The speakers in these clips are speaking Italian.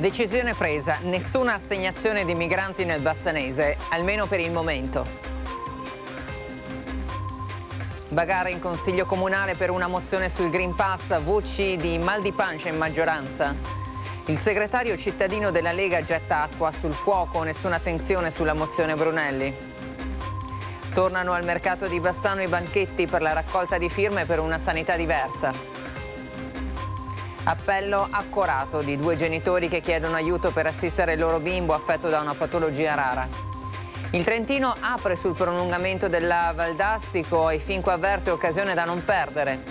Decisione presa, nessuna assegnazione di migranti nel Bassanese, almeno per il momento. Bagare in consiglio comunale per una mozione sul Green Pass, voci di mal di pancia in maggioranza. Il segretario cittadino della Lega getta acqua sul fuoco, nessuna tensione sulla mozione Brunelli. Tornano al mercato di Bassano i banchetti per la raccolta di firme per una sanità diversa. Appello accorato di due genitori che chiedono aiuto per assistere il loro bimbo affetto da una patologia rara. Il Trentino apre sul prolungamento della Valdastico e Finco avverte occasione da non perdere.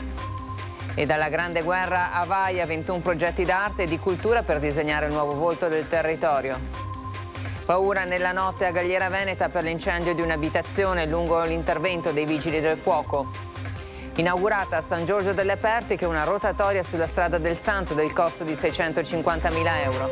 E dalla Grande Guerra a Vaia 21 progetti d'arte e di cultura per disegnare il nuovo volto del territorio. Paura nella notte a Galliera Veneta per l'incendio di un'abitazione lungo l'intervento dei Vigili del Fuoco. Inaugurata a San Giorgio delle Pertiche una rotatoria sulla strada del Santo del costo di 650.000 euro.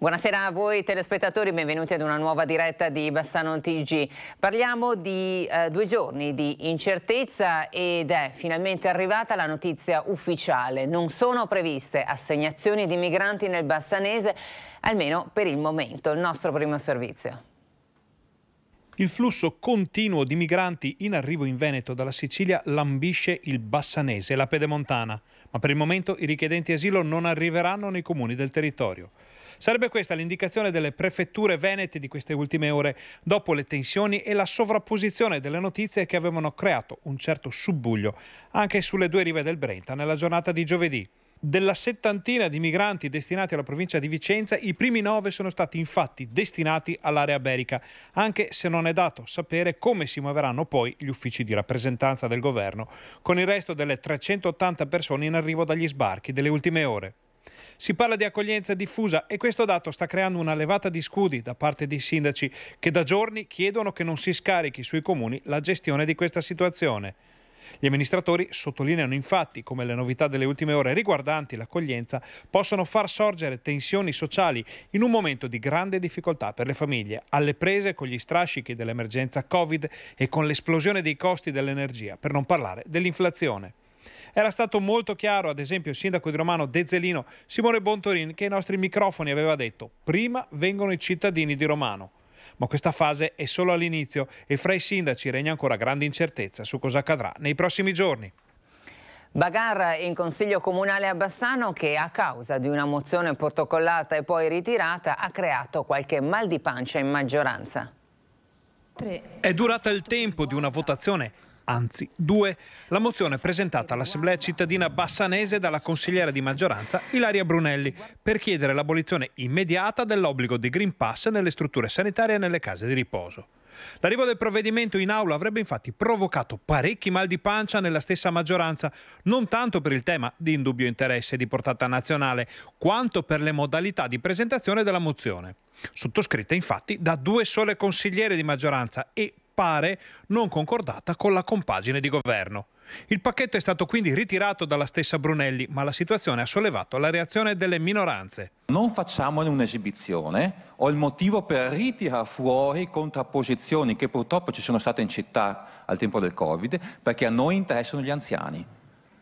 Buonasera a voi telespettatori, benvenuti ad una nuova diretta di Bassano TG. Parliamo di eh, due giorni di incertezza ed è finalmente arrivata la notizia ufficiale. Non sono previste assegnazioni di migranti nel bassanese, almeno per il momento. Il nostro primo servizio. Il flusso continuo di migranti in arrivo in Veneto dalla Sicilia lambisce il Bassanese e la Pedemontana, ma per il momento i richiedenti asilo non arriveranno nei comuni del territorio. Sarebbe questa l'indicazione delle prefetture venete di queste ultime ore, dopo le tensioni e la sovrapposizione delle notizie che avevano creato un certo subbuglio anche sulle due rive del Brenta nella giornata di giovedì. Della settantina di migranti destinati alla provincia di Vicenza, i primi nove sono stati infatti destinati all'area berica, anche se non è dato sapere come si muoveranno poi gli uffici di rappresentanza del governo, con il resto delle 380 persone in arrivo dagli sbarchi delle ultime ore. Si parla di accoglienza diffusa e questo dato sta creando una levata di scudi da parte dei sindaci che da giorni chiedono che non si scarichi sui comuni la gestione di questa situazione. Gli amministratori sottolineano infatti come le novità delle ultime ore riguardanti l'accoglienza possono far sorgere tensioni sociali in un momento di grande difficoltà per le famiglie, alle prese con gli strascichi dell'emergenza Covid e con l'esplosione dei costi dell'energia, per non parlare dell'inflazione. Era stato molto chiaro, ad esempio, il sindaco di Romano Dezzelino, Simone Bontorin, che ai nostri microfoni aveva detto prima vengono i cittadini di Romano ma questa fase è solo all'inizio e fra i sindaci regna ancora grande incertezza su cosa accadrà nei prossimi giorni. Bagarra in consiglio comunale a Bassano che a causa di una mozione protocollata e poi ritirata ha creato qualche mal di pancia in maggioranza. È durata il tempo di una votazione anzi due. La mozione presentata all'Assemblea cittadina bassanese dalla consigliera di maggioranza Ilaria Brunelli per chiedere l'abolizione immediata dell'obbligo di Green Pass nelle strutture sanitarie e nelle case di riposo. L'arrivo del provvedimento in aula avrebbe infatti provocato parecchi mal di pancia nella stessa maggioranza, non tanto per il tema di indubbio interesse di portata nazionale, quanto per le modalità di presentazione della mozione. Sottoscritta infatti da due sole consigliere di maggioranza e pare non concordata con la compagine di governo. Il pacchetto è stato quindi ritirato dalla stessa Brunelli, ma la situazione ha sollevato la reazione delle minoranze. Non facciamone un'esibizione, ho il motivo per ritirare fuori contrapposizioni che purtroppo ci sono state in città al tempo del Covid, perché a noi interessano gli anziani.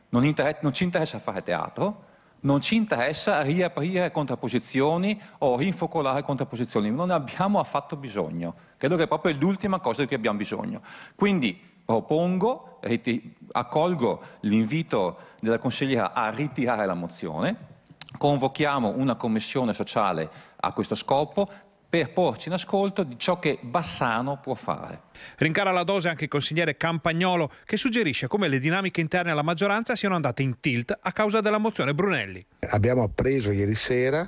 non, inter non ci interessa fare teatro, non ci interessa riaprire contrapposizioni o rinfocolare contrapposizioni, non ne abbiamo affatto bisogno. Credo che è proprio l'ultima cosa di cui abbiamo bisogno. Quindi propongo, accolgo l'invito della consigliera a ritirare la mozione, convochiamo una commissione sociale a questo scopo, per porci in ascolto di ciò che Bassano può fare. Rincara la dose anche il consigliere Campagnolo che suggerisce come le dinamiche interne alla maggioranza siano andate in tilt a causa della mozione Brunelli. Abbiamo appreso ieri sera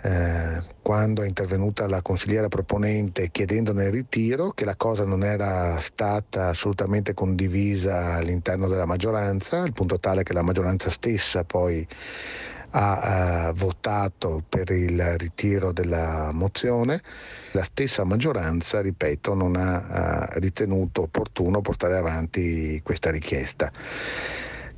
eh, quando è intervenuta la consigliera proponente chiedendone il ritiro, che la cosa non era stata assolutamente condivisa all'interno della maggioranza, al punto tale che la maggioranza stessa poi ha eh, votato per il ritiro della mozione, la stessa maggioranza, ripeto, non ha eh, ritenuto opportuno portare avanti questa richiesta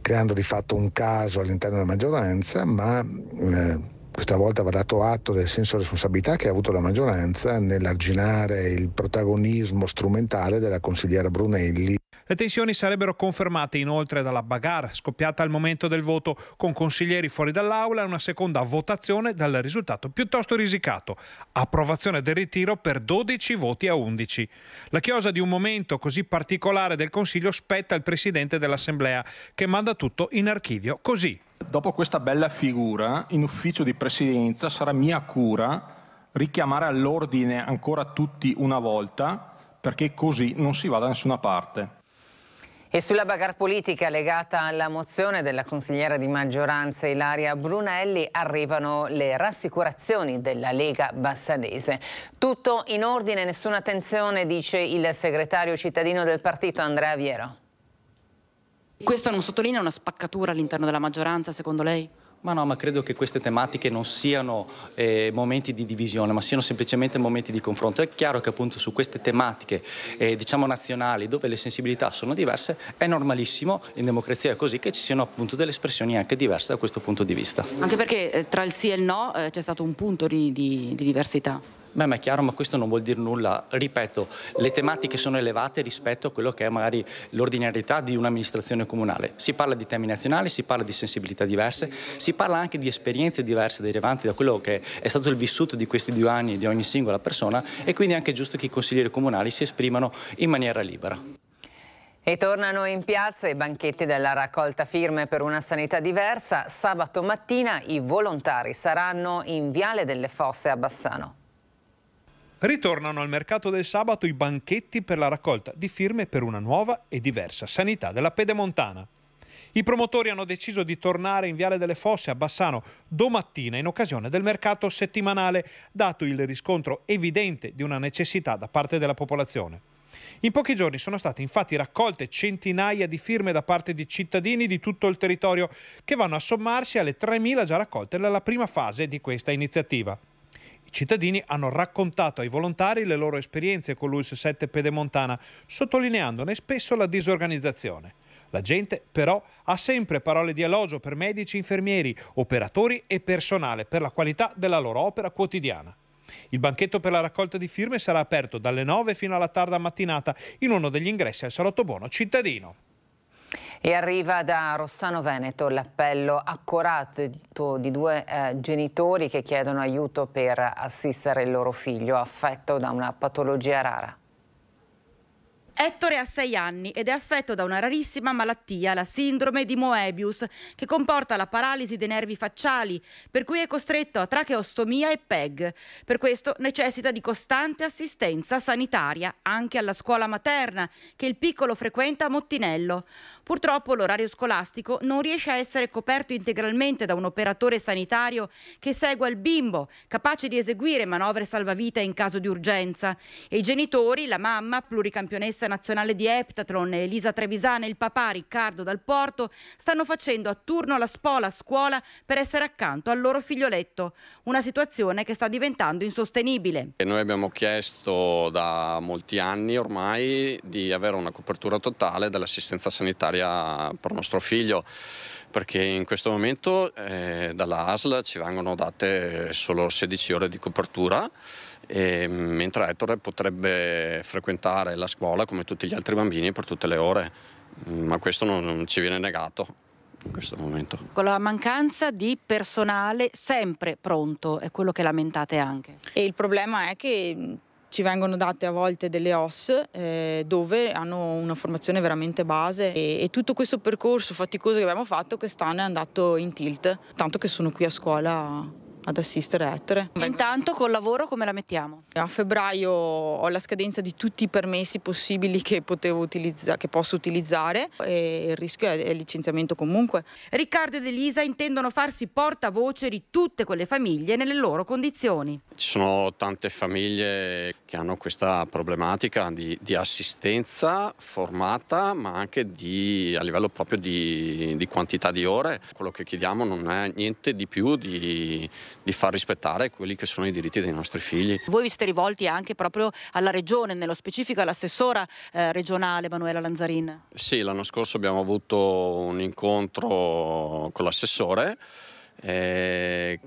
creando di fatto un caso all'interno della maggioranza, ma mm, eh, questa volta va dato atto del senso di responsabilità che ha avuto la maggioranza nell'arginare il protagonismo strumentale della consigliera Brunelli. Le tensioni sarebbero confermate inoltre dalla bagarre scoppiata al momento del voto con consiglieri fuori dall'aula e una seconda votazione dal risultato piuttosto risicato. Approvazione del ritiro per 12 voti a 11. La chiosa di un momento così particolare del Consiglio spetta al Presidente dell'Assemblea che manda tutto in archivio così. Dopo questa bella figura, in ufficio di presidenza sarà mia cura richiamare all'ordine ancora tutti una volta perché così non si va da nessuna parte. E sulla bagarre politica legata alla mozione della consigliera di maggioranza Ilaria Brunelli arrivano le rassicurazioni della Lega Bassadese. Tutto in ordine, nessuna attenzione, dice il segretario cittadino del partito Andrea Viero. Questo non sottolinea una spaccatura all'interno della maggioranza, secondo lei? Ma no, ma credo che queste tematiche non siano eh, momenti di divisione, ma siano semplicemente momenti di confronto. È chiaro che appunto su queste tematiche, eh, diciamo nazionali, dove le sensibilità sono diverse, è normalissimo, in democrazia è così, che ci siano appunto delle espressioni anche diverse da questo punto di vista. Anche perché eh, tra il sì e il no eh, c'è stato un punto di, di, di diversità. Beh, ma è chiaro, ma questo non vuol dire nulla. Ripeto, le tematiche sono elevate rispetto a quello che è magari l'ordinarietà di un'amministrazione comunale. Si parla di temi nazionali, si parla di sensibilità diverse, si parla anche di esperienze diverse derivanti da quello che è stato il vissuto di questi due anni di ogni singola persona e quindi è anche giusto che i consiglieri comunali si esprimano in maniera libera. E tornano in piazza i banchetti della raccolta firme per una sanità diversa. Sabato mattina i volontari saranno in Viale delle Fosse a Bassano. Ritornano al mercato del sabato i banchetti per la raccolta di firme per una nuova e diversa sanità della pedemontana. I promotori hanno deciso di tornare in Viale delle Fosse a Bassano domattina in occasione del mercato settimanale, dato il riscontro evidente di una necessità da parte della popolazione. In pochi giorni sono state infatti raccolte centinaia di firme da parte di cittadini di tutto il territorio che vanno a sommarsi alle 3.000 già raccolte nella prima fase di questa iniziativa. I cittadini hanno raccontato ai volontari le loro esperienze con l'ULS 7 Pedemontana, sottolineandone spesso la disorganizzazione. La gente però ha sempre parole di elogio per medici, infermieri, operatori e personale per la qualità della loro opera quotidiana. Il banchetto per la raccolta di firme sarà aperto dalle 9 fino alla tarda mattinata in uno degli ingressi al Salotto Buono cittadino. E arriva da Rossano Veneto l'appello accorato di due eh, genitori che chiedono aiuto per assistere il loro figlio affetto da una patologia rara. Ettore ha 6 anni ed è affetto da una rarissima malattia, la sindrome di Moebius, che comporta la paralisi dei nervi facciali, per cui è costretto a tracheostomia e PEG. Per questo necessita di costante assistenza sanitaria, anche alla scuola materna, che il piccolo frequenta a Mottinello. Purtroppo l'orario scolastico non riesce a essere coperto integralmente da un operatore sanitario che segua il bimbo, capace di eseguire manovre salvavita in caso di urgenza. E i genitori, la mamma, pluricampionessa nazionale, nazionale di Heptathlon, Elisa Trevisana, il papà Riccardo Dal Porto stanno facendo a turno la spola a scuola per essere accanto al loro figlioletto, una situazione che sta diventando insostenibile. E noi abbiamo chiesto da molti anni ormai di avere una copertura totale dell'assistenza sanitaria per nostro figlio perché in questo momento eh, dalla ASL ci vengono date solo 16 ore di copertura e, ehm, mentre Ettore potrebbe frequentare la scuola come tutti gli altri bambini per tutte le ore, ma questo non, non ci viene negato in questo momento. Con la mancanza di personale sempre pronto, è quello che lamentate anche. E il problema è che ci vengono date a volte delle OS eh, dove hanno una formazione veramente base e, e, tutto questo percorso faticoso che abbiamo fatto quest'anno è andato in tilt, tanto che sono qui a scuola ad assistere Ettore. Intanto col lavoro come la mettiamo? A febbraio ho la scadenza di tutti i permessi possibili che, utilizza, che posso utilizzare e il rischio è, il licenziamento comunque. Riccardo ed Elisa intendono farsi portavoce di tutte quelle famiglie nelle loro condizioni. Ci sono tante famiglie che hanno questa problematica di, di assistenza formata ma anche di, a livello proprio di, di quantità di ore. Quello che chiediamo non è niente di più di di far rispettare quelli che sono i diritti dei nostri figli. Voi vi siete rivolti anche proprio alla regione, nello specifico all'assessora eh, regionale Manuela Lanzarin. Sì, l'anno scorso abbiamo avuto un incontro con l'assessore. Eh,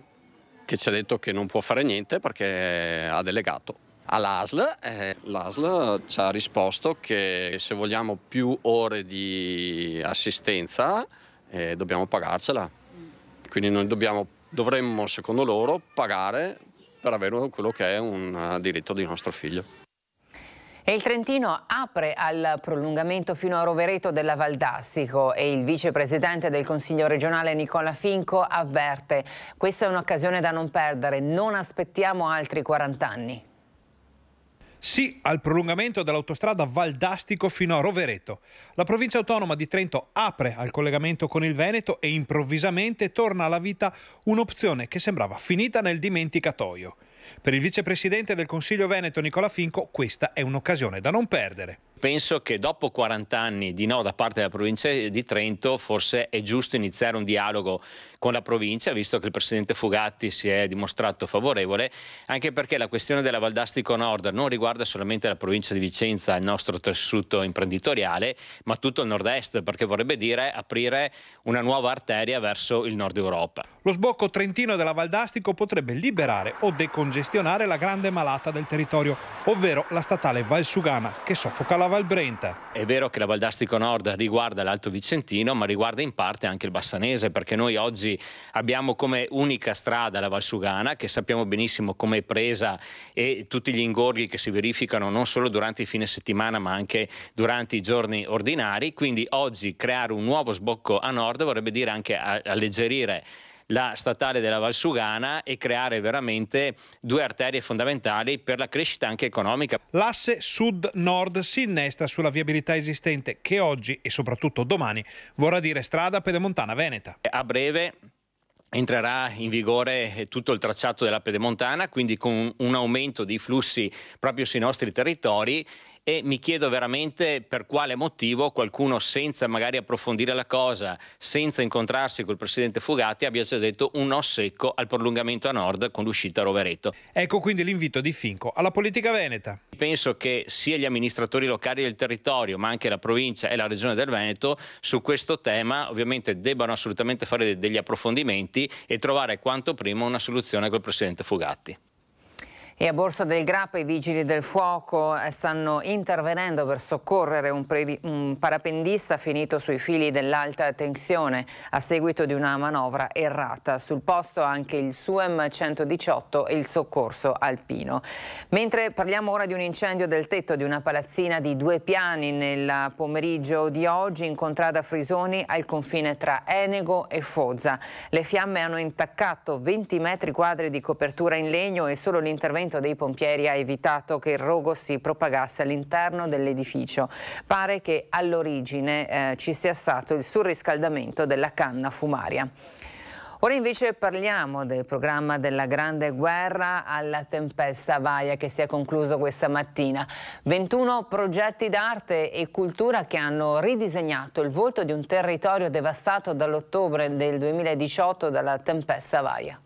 che ci ha detto che non può fare niente perché ha delegato all'ASL. Eh, L'ASL ci ha risposto che se vogliamo più ore di assistenza eh, dobbiamo pagarcela. Quindi noi dobbiamo dovremmo, secondo loro, pagare per avere quello che è un eh, diritto di nostro figlio. E il Trentino apre al prolungamento fino a Rovereto della Valdastico e il vicepresidente del Consiglio regionale Nicola Finco avverte questa è un'occasione da non perdere, non aspettiamo altri 40 anni. Sì al prolungamento dell'autostrada Valdastico fino a Rovereto. La provincia autonoma di Trento apre al collegamento con il Veneto e improvvisamente torna alla vita un'opzione che sembrava finita nel dimenticatoio. Per il vicepresidente del Consiglio Veneto Nicola Finco questa è un'occasione da non perdere. Penso che dopo 40 anni di no da parte della provincia di Trento forse è giusto iniziare un dialogo con la provincia, visto che il presidente Fugatti si è dimostrato favorevole, anche perché la questione della Valdastico Nord non riguarda solamente la provincia di Vicenza, il nostro tessuto imprenditoriale, ma tutto il nord-est, perché vorrebbe dire aprire una nuova arteria verso il nord Europa. Lo sbocco trentino della Valdastico potrebbe liberare o decongestionare gestionare la grande malata del territorio, ovvero la statale Valsugana che soffoca la Val Brenta. È vero che la Valdastico Nord riguarda l'Alto Vicentino, ma riguarda in parte anche il Bassanese, perché noi oggi abbiamo come unica strada la Valsugana, che sappiamo benissimo come è presa e tutti gli ingorghi che si verificano non solo durante i fine settimana, ma anche durante i giorni ordinari. Quindi oggi creare un nuovo sbocco a nord vorrebbe dire anche alleggerire la statale della Valsugana e creare veramente due arterie fondamentali per la crescita anche economica. L'asse sud-nord si innesta sulla viabilità esistente che oggi e soprattutto domani vorrà dire strada pedemontana veneta. A breve entrerà in vigore tutto il tracciato della pedemontana, quindi con un aumento dei flussi proprio sui nostri territori e mi chiedo veramente per quale motivo qualcuno senza magari approfondire la cosa, senza incontrarsi col presidente Fugatti, abbia già detto un no secco al prolungamento a nord con l'uscita a Rovereto. Ecco quindi l'invito di Finco alla politica veneta. Penso che sia gli amministratori locali del territorio, ma anche la provincia e la regione del Veneto, su questo tema ovviamente debbano assolutamente fare degli approfondimenti e trovare quanto prima una soluzione col presidente Fugatti. E a Borsa del Grappa i vigili del fuoco eh, stanno intervenendo per soccorrere un, un, parapendista finito sui fili dell'alta tensione a seguito di una manovra errata. Sul posto anche il SUEM 118 e il soccorso alpino. Mentre parliamo ora di un incendio del tetto di una palazzina di due piani nel pomeriggio di oggi in contrada Frisoni al confine tra Enego e Fozza. Le fiamme hanno intaccato 20 metri quadri di copertura in legno e solo l'intervento intervento dei pompieri ha evitato che il rogo si propagasse all'interno dell'edificio. Pare che all'origine eh, ci sia stato il surriscaldamento della canna fumaria. Ora invece parliamo del programma della Grande Guerra alla Tempesta Vaia che si è concluso questa mattina. 21 progetti d'arte e cultura che hanno ridisegnato il volto di un territorio devastato dall'ottobre del 2018 dalla Tempesta Vaia.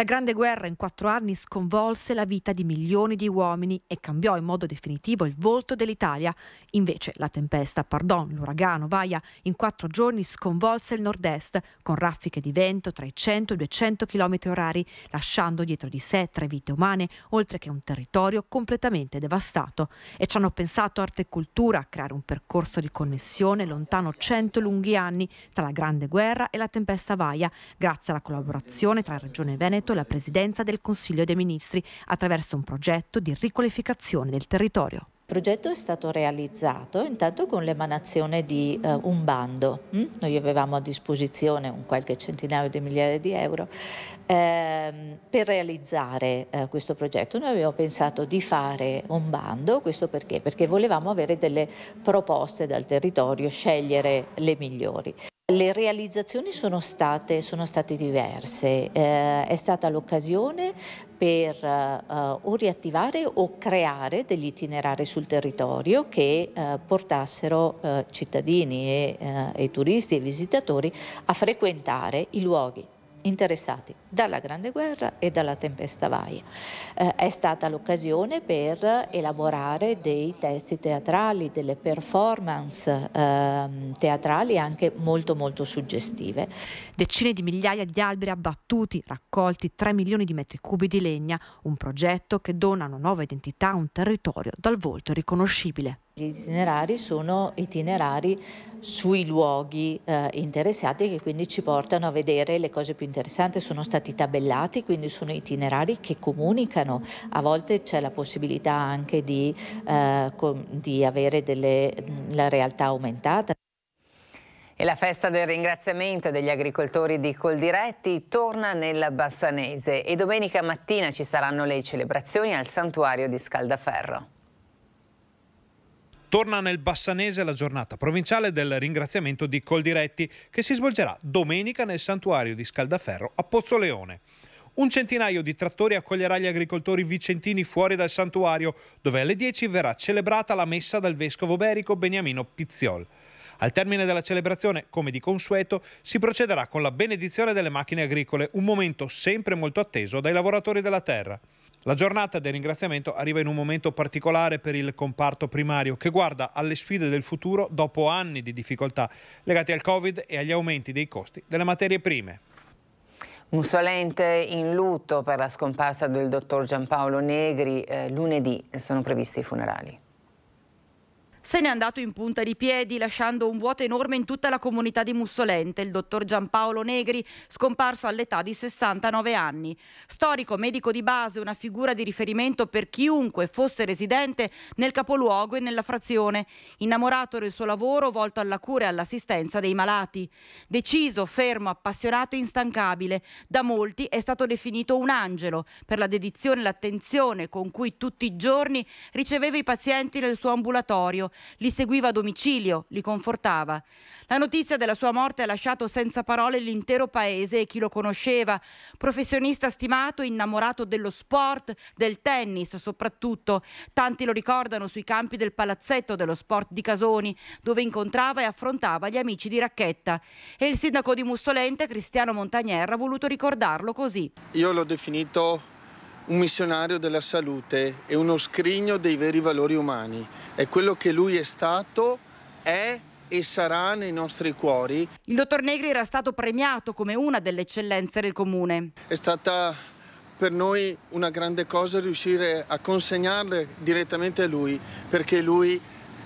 La Grande Guerra in quattro anni sconvolse la vita di milioni di uomini e cambiò in modo definitivo il volto dell'Italia. Invece la tempesta, pardon, l'uragano Vaia in quattro giorni sconvolse il nord-est con raffiche di vento tra i 100 e i 200 km orari, lasciando dietro di sé tre vite umane, oltre che un territorio completamente devastato. E ci hanno pensato arte e cultura a creare un percorso di connessione lontano 100 lunghi anni tra la Grande Guerra e la tempesta Vaia, grazie alla collaborazione tra Regione Veneto impegnato la Presidenza del Consiglio dei Ministri attraverso un progetto di riqualificazione del territorio. Il progetto è stato realizzato intanto con l'emanazione di eh, un bando. Mm? Noi avevamo a disposizione un qualche centinaio di migliaia di euro ehm, per realizzare eh, questo progetto. Noi avevamo pensato di fare un bando, questo perché? Perché volevamo avere delle proposte dal territorio, scegliere le migliori. Le realizzazioni sono state, sono state diverse, eh, è stata l'occasione per eh, o riattivare o creare degli itinerari sul territorio che eh, portassero eh, cittadini e, eh, e turisti e visitatori a frequentare i luoghi interessati dalla Grande Guerra e dalla Tempesta Vaia. Eh, è stata l'occasione per elaborare dei testi teatrali, delle performance eh, teatrali anche molto molto suggestive. Decine di migliaia di alberi abbattuti, raccolti 3 milioni di metri cubi di legna, un progetto che dona una nuova identità a un territorio dal volto riconoscibile. Gli itinerari sono itinerari sui luoghi eh, interessati che quindi ci portano a vedere le cose più interessanti, sono stati tabellati, quindi sono itinerari che comunicano, a volte c'è la possibilità anche di, eh, di avere delle, la realtà aumentata. E la festa del ringraziamento degli agricoltori di Coldiretti torna nella Bassanese e domenica mattina ci saranno le celebrazioni al santuario di Scaldaferro. Torna nel Bassanese la giornata provinciale del ringraziamento di Coldiretti che si svolgerà domenica nel santuario di Scaldaferro a Pozzoleone. Un centinaio di trattori accoglierà gli agricoltori vicentini fuori dal santuario, dove alle 10 verrà celebrata la messa dal vescovo berico Beniamino Pizziol. Al termine della celebrazione, come di consueto, si procederà con la benedizione delle macchine agricole, un momento sempre molto atteso dai lavoratori della terra. La giornata del ringraziamento arriva in un momento particolare per il comparto primario che guarda alle sfide del futuro dopo anni di difficoltà legate al Covid e agli aumenti dei costi delle materie prime. Un Mussolente in lutto per la scomparsa del dottor Giampaolo Negri, eh, lunedì sono previsti i funerali. Se n'è andato in punta di piedi lasciando un vuoto enorme in tutta la comunità di Mussolente, il dottor Giampaolo Negri, scomparso all'età di 69 anni. Storico medico di base, una figura di riferimento per chiunque fosse residente nel capoluogo e nella frazione, innamorato del suo lavoro volto alla cura e all'assistenza dei malati. Deciso, fermo, appassionato e instancabile, da molti è stato definito un angelo per la dedizione e l'attenzione con cui tutti i giorni riceveva i pazienti nel suo ambulatorio, li seguiva a domicilio, li confortava. La notizia della sua morte ha lasciato senza parole l'intero paese e chi lo conosceva. Professionista stimato, innamorato dello sport, del tennis soprattutto. Tanti lo ricordano sui campi del palazzetto dello sport di Casoni, dove incontrava e affrontava gli amici di racchetta. E il sindaco di Mussolente, Cristiano Montagnier, ha voluto ricordarlo così. Io l'ho definito un missionario della salute e uno scrigno dei veri valori umani. È quello che lui è stato, è e sarà nei nostri cuori. Il dottor Negri era stato premiato come una delle eccellenze del comune. È stata per noi una grande cosa riuscire a consegnarle direttamente a lui, perché lui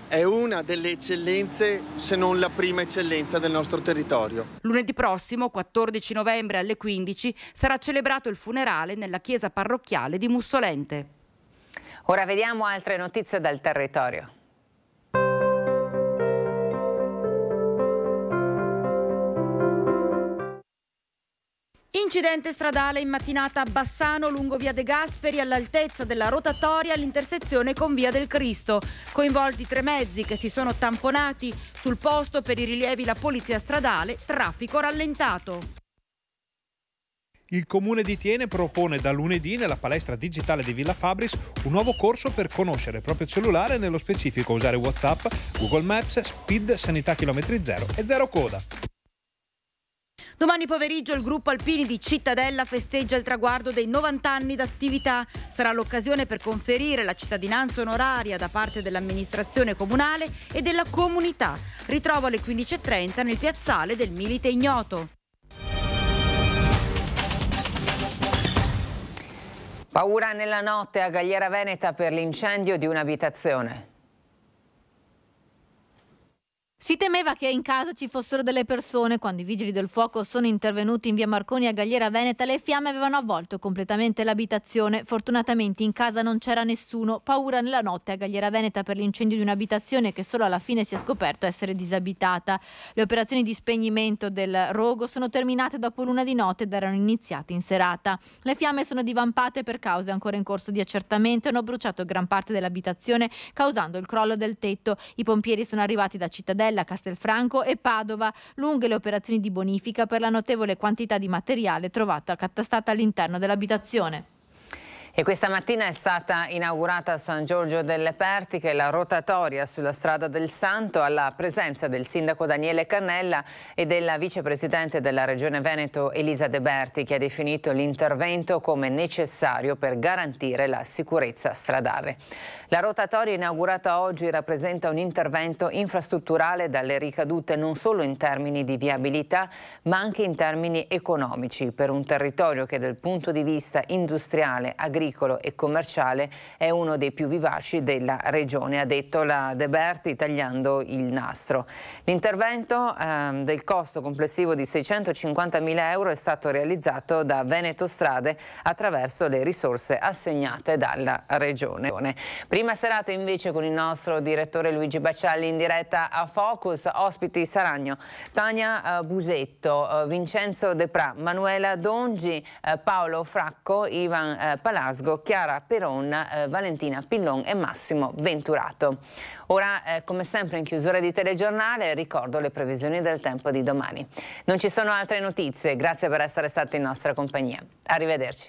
è una delle eccellenze, se non la prima eccellenza del nostro territorio. Lunedì prossimo, 14 novembre alle 15, sarà celebrato il funerale nella chiesa parrocchiale di Mussolente. Ora vediamo altre notizie dal territorio. Incidente stradale in mattinata a Bassano lungo via De Gasperi all'altezza della rotatoria all'intersezione con via del Cristo. Coinvolti tre mezzi che si sono tamponati sul posto per i rilievi la polizia stradale, traffico rallentato. Il comune di Tiene propone da lunedì nella palestra digitale di Villa Fabris un nuovo corso per conoscere il proprio cellulare e nello specifico usare WhatsApp, Google Maps, Speed, Sanità Chilometri Zero e Zero Coda. Domani pomeriggio il gruppo Alpini di Cittadella festeggia il traguardo dei 90 anni d'attività. Sarà l'occasione per conferire la cittadinanza onoraria da parte dell'amministrazione comunale e della comunità. Ritrovo alle 15.30 nel piazzale del Milite Ignoto. Paura nella notte a Gagliera Veneta per l'incendio di un'abitazione. Si temeva che in casa ci fossero delle persone. Quando i vigili del fuoco sono intervenuti in via Marconi a Gagliera Veneta, le fiamme avevano avvolto completamente l'abitazione. Fortunatamente in casa non c'era nessuno. Paura nella notte a Gagliera Veneta per l'incendio di un'abitazione che solo alla fine si è scoperto essere disabitata. Le operazioni di spegnimento del rogo sono terminate dopo l'una di notte ed erano iniziate in serata. Le fiamme sono divampate per cause ancora in corso di accertamento e hanno bruciato gran parte dell'abitazione, causando il crollo del tetto. I pompieri sono arrivati da Cittadella Biella, Castelfranco e Padova. Lunghe le operazioni di bonifica per la notevole quantità di materiale trovata catastata all'interno dell'abitazione. E questa mattina è stata inaugurata a San Giorgio delle Pertiche la rotatoria sulla strada del Santo alla presenza del sindaco Daniele Cannella e della vicepresidente della regione Veneto Elisa De Berti che ha definito l'intervento come necessario per garantire la sicurezza stradale. La rotatoria inaugurata oggi rappresenta un intervento infrastrutturale dalle ricadute non solo in termini di viabilità ma anche in termini economici per un territorio che dal punto di vista industriale, agricolo agricolo e commerciale è uno dei più vivaci della regione, ha detto la De Berti tagliando il nastro. L'intervento eh, del costo complessivo di 650 mila euro è stato realizzato da Veneto Strade attraverso le risorse assegnate dalla regione. Prima serata invece con il nostro direttore Luigi Baccialli in diretta a Focus, ospiti Saragno, Tania eh, Busetto, eh, Vincenzo De Pra, Manuela Dongi, eh, Paolo Fracco, Ivan Palazzo Casgo, Chiara Peronna, eh, Valentina Pillon e Massimo Venturato. Ora, eh, come sempre in chiusura di telegiornale, ricordo le previsioni del tempo di domani. Non ci sono altre notizie, grazie per essere stati in nostra compagnia. Arrivederci.